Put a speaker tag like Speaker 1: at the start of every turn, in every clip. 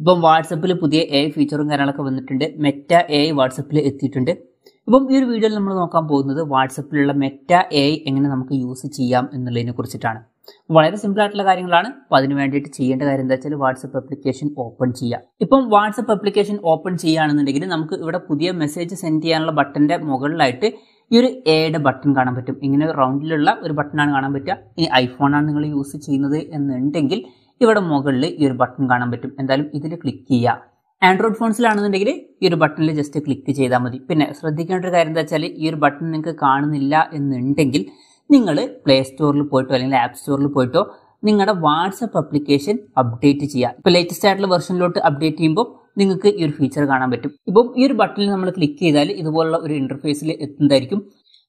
Speaker 1: ഇപ്പം വാട്സപ്പിൽ പുതിയ എ ഫീച്ചറും കാര്യങ്ങളൊക്കെ വന്നിട്ടുണ്ട് മെറ്റ എ വാട്സപ്പിൽ എത്തിയിട്ടുണ്ട് ഇപ്പം ഈ ഒരു വീഡിയോയിൽ നമ്മൾ നോക്കാൻ പോകുന്നത് വാട്സപ്പിലുള്ള മെറ്റ എ എങ്ങനെ നമുക്ക് യൂസ് ചെയ്യാം എന്നുള്ളതിനെ കുറിച്ചിട്ടാണ് വളരെ സിമ്പിൾ ആയിട്ടുള്ള കാര്യങ്ങളാണ് അപ്പോൾ അതിന് വേണ്ടിയിട്ട് ചെയ്യേണ്ട കാര്യം എന്താ വെച്ചാൽ വാട്സപ്പ് ആപ്ലിക്കേഷൻ ഓപ്പൺ ചെയ്യാം ഇപ്പം വാട്സപ്പ് ആപ്ലിക്കേഷൻ ഓപ്പൺ ചെയ്യുകയാണെന്നുണ്ടെങ്കിൽ നമുക്ക് ഇവിടെ പുതിയ മെസ്സേജ് സെൻഡ് ചെയ്യാനുള്ള ബട്ടൻ്റെ മുകളിലായിട്ട് ഈ ഒരു എയുടെ ബട്ടൺ കാണാൻ പറ്റും ഇങ്ങനെ റൗണ്ടിലുള്ള ഒരു ആണ് കാണാൻ പറ്റുക ഐഫോൺ ആണ് നിങ്ങൾ യൂസ് ചെയ്യുന്നത് എന്നുണ്ടെങ്കിൽ ഇവിടെ മുകളിൽ ഈ ഒരു ബട്ടൺ കാണാൻ പറ്റും എന്തായാലും ഇതിൽ ക്ലിക്ക് ചെയ്യുക ആൻഡ്രോയിഡ് ഫോൺസിലാണെന്നുണ്ടെങ്കിൽ ഈ ഒരു ബട്ടണിൽ ജസ്റ്റ് ക്ലിക്ക് ചെയ്താൽ മതി പിന്നെ ശ്രദ്ധിക്കേണ്ട ഒരു കാര്യം എന്താ വെച്ചാൽ ഈ ഒരു ബട്ടൺ നിങ്ങൾക്ക് കാണുന്നില്ല എന്നുണ്ടെങ്കിൽ നിങ്ങൾ പ്ലേ സ്റ്റോറിൽ പോയിട്ടോ അല്ലെങ്കിൽ ആപ്പ് സ്റ്റോറിൽ പോയിട്ടോ നിങ്ങളുടെ വാട്സപ്പ് ആപ്ലിക്കേഷൻ അപ്ഡേറ്റ് ചെയ്യുക ഇപ്പോൾ ലേറ്റസ്റ്റ് ആയിട്ടുള്ള വെർഷനിലോട്ട് അപ്ഡേറ്റ് ചെയ്യുമ്പോൾ നിങ്ങൾക്ക് ഈ ഒരു ഫീച്ചർ കാണാൻ പറ്റും ഇപ്പം ഈ ഒരു ബട്ടണിൽ നമ്മൾ ക്ലിക്ക് ചെയ്താൽ ഇതുപോലുള്ള ഒരു ഇൻ്റർഫേസിൽ എത്തുന്നതായിരിക്കും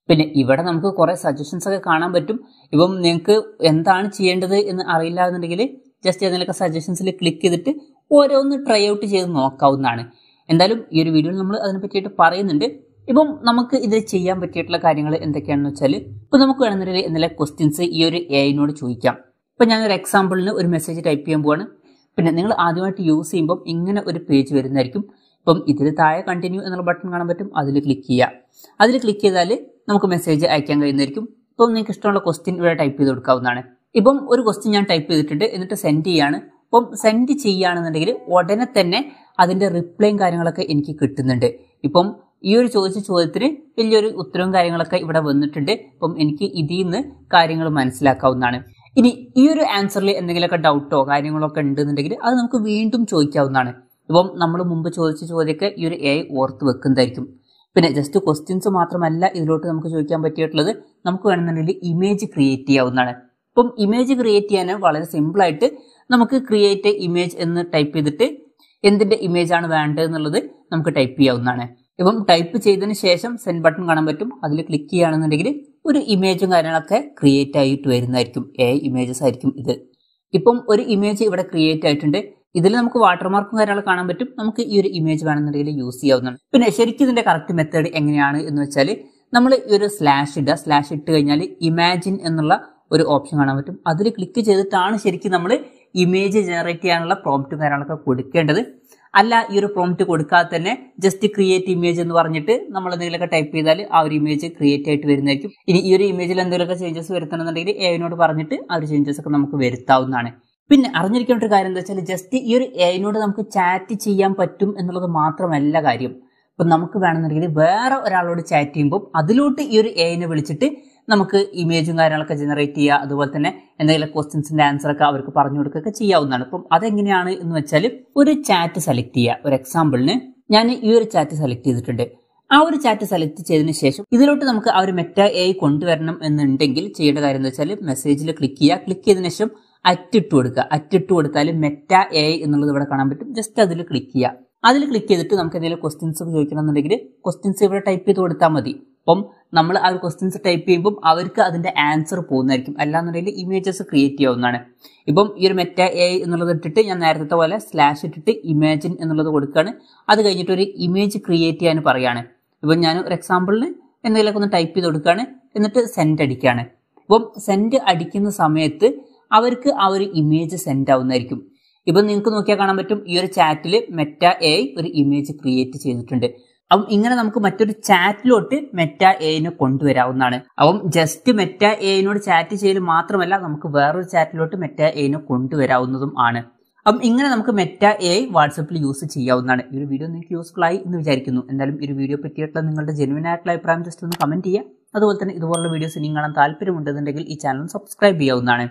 Speaker 1: പിന്നെ ഇവിടെ നമുക്ക് കുറേ സജഷൻസ് ഒക്കെ കാണാൻ പറ്റും ഇപ്പം നിങ്ങൾക്ക് എന്താണ് ചെയ്യേണ്ടത് എന്ന് അറിയില്ല എന്നുണ്ടെങ്കിൽ ജസ്റ്റ് ഏതെങ്കിലുമൊക്കെ സജഷൻസിൽ ക്ലിക്ക് ചെയ്തിട്ട് ഓരോന്ന് ട്രൈ ഔട്ട് ചെയ്ത് നോക്കാവുന്നതാണ് എന്തായാലും ഈ ഒരു വീഡിയോയിൽ നമ്മൾ അതിനെ പറ്റിയിട്ട് പറയുന്നുണ്ട് ഇപ്പം നമുക്ക് ഇത് ചെയ്യാൻ പറ്റിയിട്ടുള്ള കാര്യങ്ങൾ എന്തൊക്കെയാണെന്ന് വെച്ചാൽ ഇപ്പം നമുക്ക് വേണമെന്നുണ്ടെങ്കിൽ എന്തെങ്കിലും ക്വസ്റ്റ്യൻസ് ഈ ഒരു എ ഐനോട് ചോദിക്കാം ഇപ്പം ഞാനൊരു എക്സാമ്പിളിന് ഒരു മെസ്സേജ് ടൈപ്പ് ചെയ്യാൻ പോവാണ് പിന്നെ നിങ്ങൾ ആദ്യമായിട്ട് യൂസ് ചെയ്യുമ്പം ഇങ്ങനെ ഒരു പേജ് വരുന്നതായിരിക്കും ഇപ്പം ഇതിൽ താഴെ കണ്ടിന്യൂ എന്നുള്ള ബട്ടൺ കാണാൻ പറ്റും അതിൽ ക്ലിക്ക് ചെയ്യാം അതിൽ ക്ലിക്ക് ചെയ്താൽ നമുക്ക് മെസ്സേജ് അയക്കാൻ കഴിയുന്നതായിരിക്കും ഇപ്പം നിങ്ങൾക്ക് ഇഷ്ടമുള്ള ക്വസ്റ്റ്യൻ ഇവിടെ ടൈപ്പ് ചെയ്ത് കൊടുക്കാവുന്നതാണ് ഇപ്പം ഒരു ക്വസ്റ്റ്യൻ ഞാൻ ടൈപ്പ് ചെയ്തിട്ടുണ്ട് എന്നിട്ട് സെൻഡ് ചെയ്യാണ് അപ്പം സെൻഡ് ചെയ്യുകയാണെന്നുണ്ടെങ്കിൽ ഉടനെ തന്നെ അതിൻ്റെ റിപ്ലൈയും കാര്യങ്ങളൊക്കെ എനിക്ക് കിട്ടുന്നുണ്ട് ഇപ്പം ഈ ഒരു ചോദിച്ച ചോദ്യത്തിന് വലിയൊരു ഉത്തരവും കാര്യങ്ങളൊക്കെ ഇവിടെ വന്നിട്ടുണ്ട് അപ്പം എനിക്ക് ഇതിൽ നിന്ന് കാര്യങ്ങൾ മനസ്സിലാക്കാവുന്നതാണ് ഇനി ഈ ഒരു ആൻസറിൽ എന്തെങ്കിലുമൊക്കെ ഡൗട്ടോ കാര്യങ്ങളൊക്കെ ഉണ്ടെന്നുണ്ടെങ്കിൽ അത് നമുക്ക് വീണ്ടും ചോദിക്കാവുന്നതാണ് ഇപ്പം നമ്മൾ മുമ്പ് ചോദിച്ച ചോദ്യമൊക്കെ ഈ ഒരു എ ഓർത്ത് വെക്കുന്നതായിരിക്കും പിന്നെ ജസ്റ്റ് ക്വസ്റ്റ്യൻസ് മാത്രമല്ല ഇതിലോട്ട് നമുക്ക് ചോദിക്കാൻ പറ്റിയിട്ടുള്ളത് നമുക്ക് വേണമെന്നുണ്ടെങ്കിൽ ഇമേജ് ക്രിയേറ്റ് ചെയ്യാവുന്നതാണ് ഇപ്പം ഇമേജ് ക്രിയേറ്റ് ചെയ്യാൻ വളരെ സിമ്പിളായിട്ട് നമുക്ക് ക്രിയേറ്റ് ഇമേജ് എന്ന് ടൈപ്പ് ചെയ്തിട്ട് എന്തിൻ്റെ ഇമേജ് ആണ് വേണ്ടത് എന്നുള്ളത് നമുക്ക് ടൈപ്പ് ചെയ്യാവുന്നതാണ് ഇപ്പം ടൈപ്പ് ചെയ്തതിന് ശേഷം സെൻ ബട്ടൺ കാണാൻ പറ്റും അതിൽ ക്ലിക്ക് ചെയ്യുകയാണെന്നുണ്ടെങ്കിൽ ഒരു ഇമേജും കാര്യങ്ങളൊക്കെ ക്രിയേറ്റ് ആയിട്ട് വരുന്നതായിരിക്കും എ ഇമേജസ് ആയിരിക്കും ഇത് ഇപ്പം ഒരു ഇമേജ് ഇവിടെ ക്രിയേറ്റ് ആയിട്ടുണ്ട് ഇതിൽ നമുക്ക് വാട്ടർമാർക്കും കാര്യങ്ങളും കാണാൻ പറ്റും നമുക്ക് ഈ ഒരു ഇമേജ് വേണമെന്നുണ്ടെങ്കിൽ യൂസ് ചെയ്യാവുന്നതാണ് പിന്നെ ശരിക്കും ഇതിന്റെ കറക്റ്റ് മെത്തേഡ് എങ്ങനെയാണ് എന്ന് വെച്ചാൽ നമ്മൾ ഈ ഒരു സ്ലാഷ് ഇടുക സ്ലാഷ് ഇട്ട് കഴിഞ്ഞാൽ ഇമാജിൻ എന്നുള്ള ഒരു ഓപ്ഷൻ കാണാൻ പറ്റും അതിൽ ക്ലിക്ക് ചെയ്തിട്ടാണ് ശരിക്കും നമ്മൾ ഇമേജ് ജനറേറ്റ് ചെയ്യാനുള്ള പ്രോംപ്റ്റ് കാര്യങ്ങളൊക്കെ കൊടുക്കേണ്ടത് അല്ല ഈ ഒരു പ്രോംപ്റ്റ് കൊടുക്കാതെ തന്നെ ജസ്റ്റ് ക്രിയേറ്റ് ഇമേജ് എന്ന് പറഞ്ഞിട്ട് നമ്മൾ എന്തെങ്കിലുമൊക്കെ ടൈപ്പ് ചെയ്താൽ ആ ഒരു ഇമേജ് ക്രിയേറ്റ് ആയിട്ട് വരുന്നതായിരിക്കും ഇനി ഈ ഒരു ഇമേജിൽ എന്തെങ്കിലുമൊക്കെ ചേഞ്ചസ് വരുത്തണമെന്നുണ്ടെങ്കിൽ എവിനോട് പറഞ്ഞിട്ട് ആ ഒരു ചേഞ്ചസ് ഒക്കെ നമുക്ക് വരുത്താവുന്നതാണ് പിന്നെ അറിഞ്ഞിരിക്കേണ്ട ഒരു കാര്യം എന്താ വെച്ചാൽ ജസ്റ്റ് ഈ ഒരു എവിനോട് നമുക്ക് ചാറ്റ് ചെയ്യാൻ പറ്റും എന്നുള്ളത് മാത്രമല്ല കാര്യം ഇപ്പം നമുക്ക് വേണമെന്നുണ്ടെങ്കിൽ വേറെ ഒരാളോട് ചാറ്റ് ചെയ്യുമ്പോൾ അതിലോട്ട് ഈ ഒരു എനെ വിളിച്ചിട്ട് നമുക്ക് ഇമേജും കാര്യങ്ങളൊക്കെ ജനറേറ്റ് ചെയ്യുക അതുപോലെ തന്നെ എന്തെങ്കിലും ആൻസർ ഒക്കെ അവർക്ക് പറഞ്ഞു കൊടുക്കുകയൊക്കെ ചെയ്യാവുന്നതാണ് അപ്പം അതെങ്ങനെയാണ് എന്ന് വെച്ചാൽ ഒരു ചാറ്റ് സെലക്ട് ചെയ്യുക ഒരു എക്സാമ്പിളിന് ഞാൻ ഈ ഒരു ചാറ്റ് സെലക്ട് ചെയ്തിട്ടുണ്ട് ആ ഒരു ചാറ്റ് സെലക്ട് ചെയ്തതിന് ശേഷം ഇതിലോട്ട് നമുക്ക് ആ ഒരു മെറ്റ എ കൊണ്ടുവരണം എന്നുണ്ടെങ്കിൽ ചെയ്യേണ്ട കാര്യം എന്ന് വെച്ചാൽ മെസ്സേജിൽ ക്ലിക്ക് ചെയ്യുക ക്ലിക്ക് ചെയ്തതിനു ശേഷം അറ്റിട്ട് കൊടുക്കുക അറ്റിട്ട് കൊടുത്താൽ മെറ്റ എ എന്നുള്ളത് ഇവിടെ കാണാൻ പറ്റും ജസ്റ്റ് അതിൽ ക്ലിക്ക് ചെയ്യുക അതിൽ ക്ലിക്ക് ചെയ്തിട്ട് നമുക്ക് എന്തെങ്കിലും ക്വസ്റ്റ്യൻസ് എന്നുണ്ടെങ്കിൽ ക്വസ്റ്റ്യൻസ് ഇവിടെ ടൈപ്പ് ചെയ്ത് കൊടുത്താൽ മതി അപ്പം നമ്മൾ ആ ഒരു ക്വസ്റ്റ്യൻസ് ടൈപ്പ് ചെയ്യുമ്പോൾ അവർക്ക് അതിൻ്റെ ആൻസർ പോകുന്നതായിരിക്കും അല്ലാന്നുണ്ടെങ്കിൽ ഇമേജസ് ക്രിയേറ്റ് ചെയ്യാവുന്നതാണ് ഇപ്പം ഈ ഒരു മെറ്റ എ എന്നുള്ളത് ഇട്ടിട്ട് ഞാൻ നേരത്തെ പോലെ സ്ലാഷ് ഇട്ടിട്ട് ഇമാജിൻ എന്നുള്ളത് കൊടുക്കുകയാണ് അത് കഴിഞ്ഞിട്ട് ഒരു ഇമേജ് ക്രിയേറ്റ് ചെയ്യാൻ പറയുകയാണ് ഇപ്പം ഞാൻ ഒരു എക്സാമ്പിളിന് എന്തെങ്കിലുമൊക്കെ ഒന്ന് ടൈപ്പ് ചെയ്ത് കൊടുക്കുകയാണ് എന്നിട്ട് സെൻഡ് അടിക്കുകയാണ് ഇപ്പം സെൻഡ് അടിക്കുന്ന സമയത്ത് അവർക്ക് ആ ഒരു ഇമേജ് സെൻഡ് ആവുന്നതായിരിക്കും ഇപ്പം നിങ്ങൾക്ക് നോക്കിയാൽ കാണാൻ പറ്റും ഈ ഒരു ചാറ്റിൽ മെറ്റ എ ഒരു ഇമേജ് ക്രിയേറ്റ് ചെയ്തിട്ടുണ്ട് അപ്പം ഇങ്ങനെ നമുക്ക് മറ്റൊരു ചാറ്റിലോട്ട് മെറ്റ എനെ കൊണ്ടുവരാവുന്നതാണ് അപ്പം ജസ്റ്റ് മെറ്റ എനോട് ചാറ്റ് ചെയ്യൽ മാത്രമല്ല നമുക്ക് വേറൊരു ചാറ്റിലോട്ട് മെറ്റ എനെ കൊണ്ടുവരാവുന്നതും ആണ് അപ്പം ഇങ്ങനെ നമുക്ക് മെറ്റ എ വാട്സപ്പിൽ യൂസ് ചെയ്യാവുന്നതാണ് ഈ ഒരു വീഡിയോ നിങ്ങൾക്ക് യൂസ്ഫുൾ ആയി എന്ന് വിചാരിക്കുന്നു എന്തായാലും ഈ ഒരു വീഡിയോ പറ്റിയിട്ടുള്ള നിങ്ങളുടെ ജെനുവൻ ആയിട്ടുള്ള അഭിപ്രായം ജസ്റ്റ് ഒന്ന് കമന്റ് ചെയ്യുക അതുപോലെ തന്നെ ഇതുപോലുള്ള വീഡിയോസ് ഇനി കാണാൻ താല്പര്യമുണ്ടെന്നുണ്ടെങ്കിൽ ഈ ചാനൽ സബ്സ്ക്രൈബ് ചെയ്യാവുന്നതാണ്